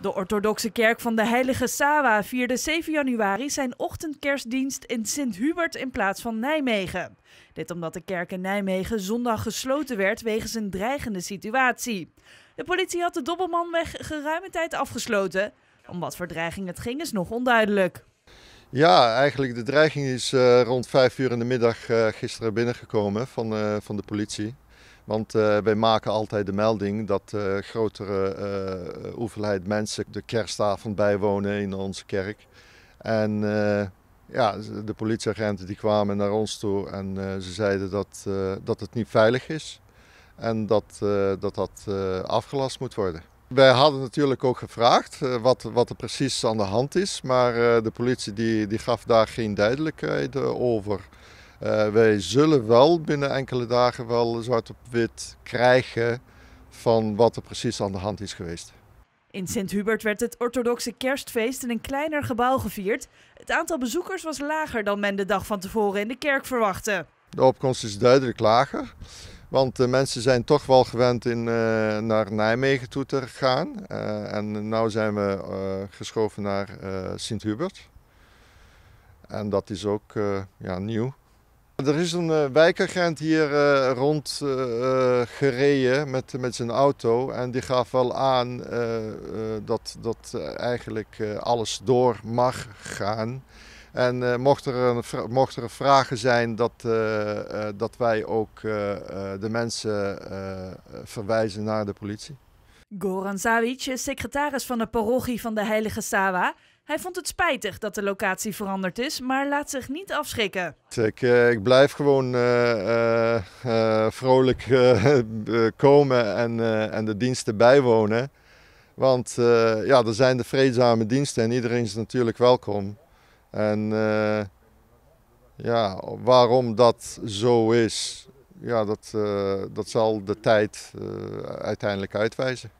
De orthodoxe kerk van de Heilige Sawa vierde 7 januari zijn ochtendkerstdienst in Sint-Hubert in plaats van Nijmegen. Dit omdat de kerk in Nijmegen zondag gesloten werd wegens een dreigende situatie. De politie had de Dobbelmanweg geruime tijd afgesloten. Om wat voor dreiging het ging is nog onduidelijk. Ja, eigenlijk de dreiging is eh, rond 5 uur in de middag eh, gisteren binnengekomen van, eh, van de politie. Want uh, wij maken altijd de melding dat uh, grotere uh, hoeveelheid mensen de kerstavond bijwonen in onze kerk. En ja, de politieagenten die kwamen naar ons toe en ze zeiden dat, dat het niet veilig is. En dat dat, dat afgelast moet worden. Wij hadden natuurlijk ook gevraagd wat, wat er precies aan de hand is. Maar de politie die, die gaf daar geen duidelijkheid over. Eh, wij zullen wel binnen enkele dagen wel zwart op wit krijgen van wat er precies aan de hand is geweest. In Sint-Hubert werd het orthodoxe kerstfeest in een kleiner gebouw gevierd. Het aantal bezoekers was lager dan men de dag van tevoren in de kerk verwachtte. De opkomst is duidelijk lager, want de mensen zijn toch wel gewend in, eh, naar Nijmegen toe te gaan. Eh, en nu zijn we geschoven naar Sint-Hubert. En dat is ook ja, nieuw. Er is een eh, wijkagent hier uh, rond eh, gereden met, met zijn auto. En die gaf wel aan dat, dat eigenlijk alles door mag gaan. En mocht, er een, mocht er vragen zijn dat, dat wij ook de mensen verwijzen naar de politie. Goran Savic secretaris van de parochie van de Heilige Sawa. Hij vond het spijtig dat de locatie veranderd is, maar laat zich niet afschrikken. Ik, eh, ik blijf gewoon eh, eh, vrolijk komen en, en de diensten bijwonen. Want ja, er zijn de vreedzame diensten en iedereen is natuurlijk welkom. En ja, waarom dat zo is, ja, dat, dat zal de tijd uiteindelijk uitwijzen.